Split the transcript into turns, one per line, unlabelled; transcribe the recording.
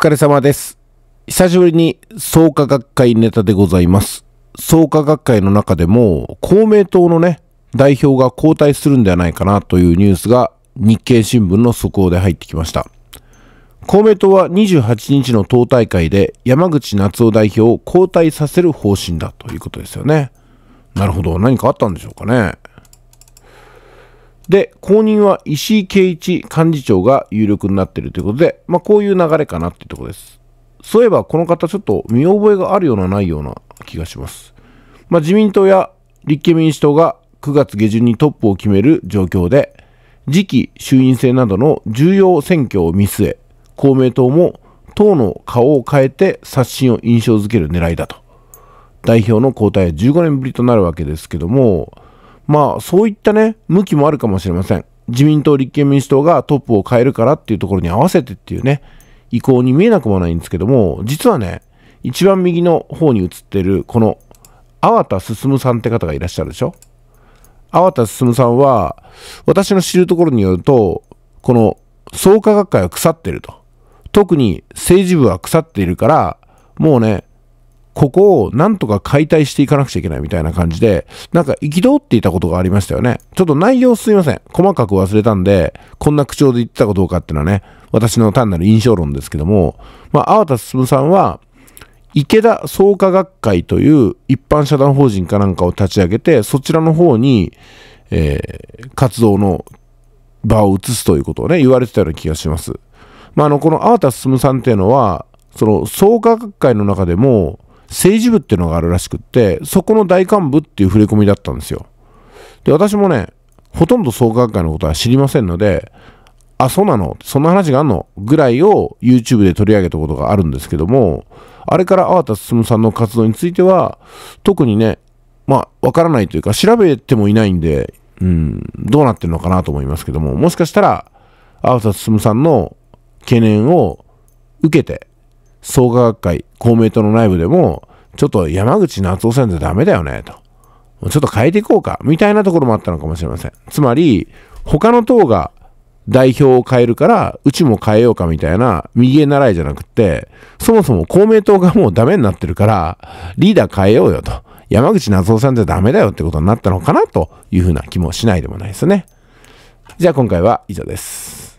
疲れ様です。久しぶりに創価学会ネタでございます。創価学会の中でも公明党のね、代表が交代するんではないかなというニュースが日経新聞の速報で入ってきました。公明党は28日の党大会で山口夏夫代表を交代させる方針だということですよね。なるほど。何かあったんでしょうかね。で、後任は石井啓一幹事長が有力になっているということで、まあ、こういう流れかなっていうところです。そういえば、この方、ちょっと見覚えがあるようなないような気がします。まあ、自民党や立憲民主党が9月下旬にトップを決める状況で、次期衆院選などの重要選挙を見据え、公明党も党の顔を変えて刷新を印象づける狙いだと。代表の交代は15年ぶりとなるわけですけども、まあそういったね、向きもあるかもしれません。自民党、立憲民主党がトップを変えるからっていうところに合わせてっていうね、意向に見えなくもないんですけども、実はね、一番右の方に写ってる、この、粟田進さんって方がいらっしゃるでしょ粟田進さんは、私の知るところによると、この、創価学会は腐ってると。特に政治部は腐っているから、もうね、ここをなんとか解体していかなくちゃいけないみたいな感じで、なんか憤っていたことがありましたよね。ちょっと内容すいません。細かく忘れたんで、こんな口調で言ってたかどうかっていうのはね、私の単なる印象論ですけども、まあ、粟田進さんは、池田創価学会という一般社団法人かなんかを立ち上げて、そちらの方に、えー、活動の場を移すということをね、言われてたような気がします。まあ、あの、この粟田進さんっていうのは、その創価学会の中でも、政治部っていうのがあるらしくって、そこの大幹部っていう触れ込みだったんですよ。で、私もね、ほとんど創価学会のことは知りませんので、あ、そうなのそんな話があんのぐらいを YouTube で取り上げたことがあるんですけども、あれから粟田進さんの活動については、特にね、まあ、わからないというか、調べてもいないんで、うん、どうなってるのかなと思いますけども、もしかしたら、粟田進さんの懸念を受けて、創価学会、公明党の内部でも、ちょっと山口夏夫さんじゃダメだよね、と。ちょっと変えていこうか、みたいなところもあったのかもしれません。つまり、他の党が代表を変えるから、うちも変えようかみたいな、右へ習いじゃなくて、そもそも公明党がもうダメになってるから、リーダー変えようよと。山口夏夫さんじゃダメだよってことになったのかなというふうな気もしないでもないですね。じゃあ今回は以上です。